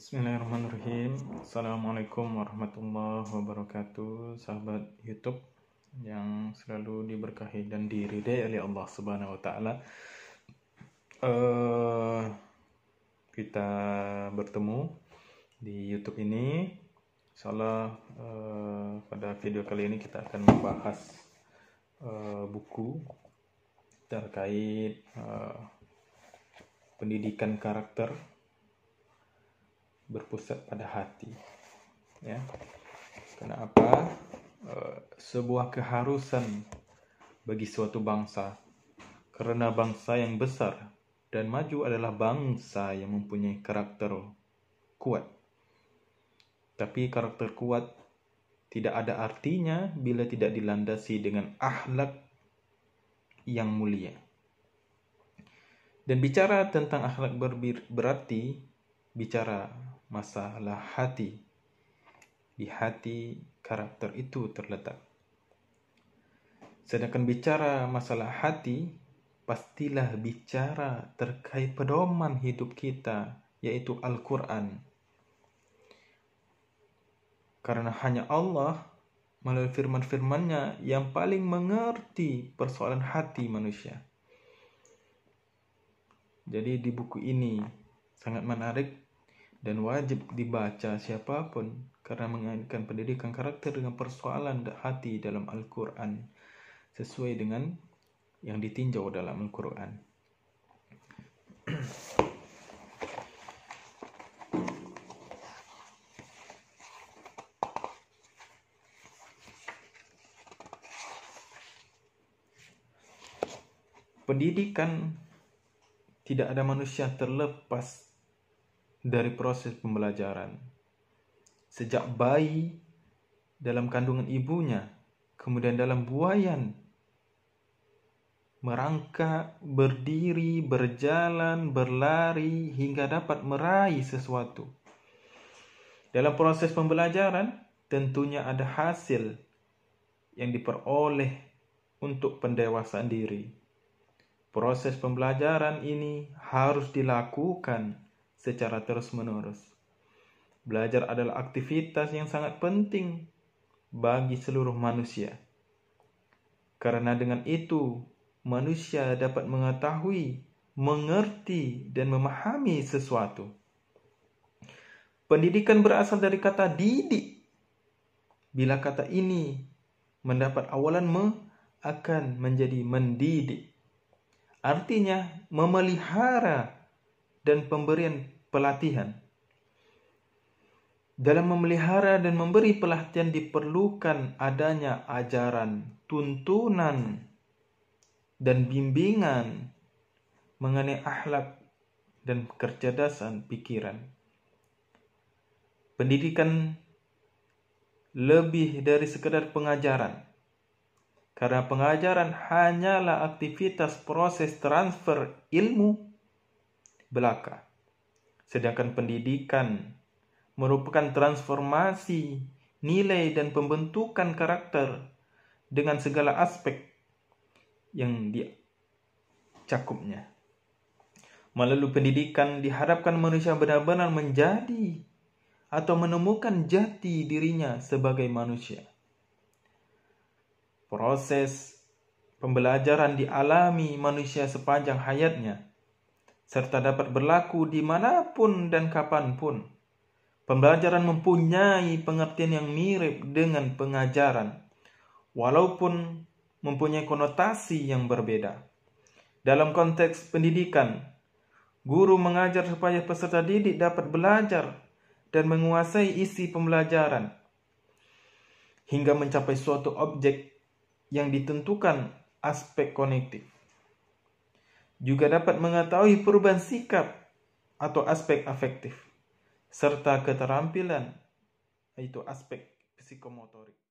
Bismillahirrahmanirrahim Assalamualaikum warahmatullahi wabarakatuh Sahabat Youtube Yang selalu diberkahi dan diridai oleh Allah subhanahu wa ta'ala eh, Kita bertemu Di Youtube ini Insyaallah uh, pada video kali ini kita akan membahas uh, buku terkait uh, pendidikan karakter berpusat pada hati. Ya. Kenapa? E, sebuah keharusan bagi suatu bangsa. Karena bangsa yang besar dan maju adalah bangsa yang mempunyai karakter kuat. Tapi karakter kuat tidak ada artinya bila tidak dilandasi dengan akhlak yang mulia. Dan bicara tentang akhlak berarti bicara masalah hati. Di hati karakter itu terletak. Sedangkan bicara masalah hati, pastilah bicara terkait pedoman hidup kita, yaitu Al-Quran. Karena hanya Allah melalui firman-firmannya yang paling mengerti persoalan hati manusia. Jadi di buku ini sangat menarik dan wajib dibaca siapapun karena mengaitkan pendidikan karakter dengan persoalan hati dalam Al-Quran sesuai dengan yang ditinjau dalam Al-Quran. Pendidikan tidak ada manusia terlepas dari proses pembelajaran. Sejak bayi dalam kandungan ibunya, kemudian dalam buayan, merangkak, berdiri, berjalan, berlari, hingga dapat meraih sesuatu. Dalam proses pembelajaran, tentunya ada hasil yang diperoleh untuk pendewasaan diri. Proses pembelajaran ini harus dilakukan secara terus-menerus. Belajar adalah aktivitas yang sangat penting bagi seluruh manusia. Karena dengan itu, manusia dapat mengetahui, mengerti, dan memahami sesuatu. Pendidikan berasal dari kata didik. Bila kata ini mendapat awalan me, akan menjadi mendidik. Artinya memelihara dan pemberian pelatihan. Dalam memelihara dan memberi pelatihan diperlukan adanya ajaran, tuntunan, dan bimbingan mengenai akhlak dan kecerdasan pikiran. Pendidikan lebih dari sekedar pengajaran. Karena pengajaran hanyalah aktivitas proses transfer ilmu belaka. Sedangkan pendidikan merupakan transformasi nilai dan pembentukan karakter dengan segala aspek yang dia dicakupnya. Melalui pendidikan diharapkan manusia benar-benar menjadi atau menemukan jati dirinya sebagai manusia. Proses pembelajaran dialami manusia sepanjang hayatnya serta dapat berlaku di dimanapun dan kapanpun. Pembelajaran mempunyai pengertian yang mirip dengan pengajaran, walaupun mempunyai konotasi yang berbeda. Dalam konteks pendidikan, guru mengajar supaya peserta didik dapat belajar dan menguasai isi pembelajaran hingga mencapai suatu objek yang ditentukan aspek konektif juga dapat mengetahui perubahan sikap atau aspek afektif serta keterampilan yaitu aspek psikomotorik.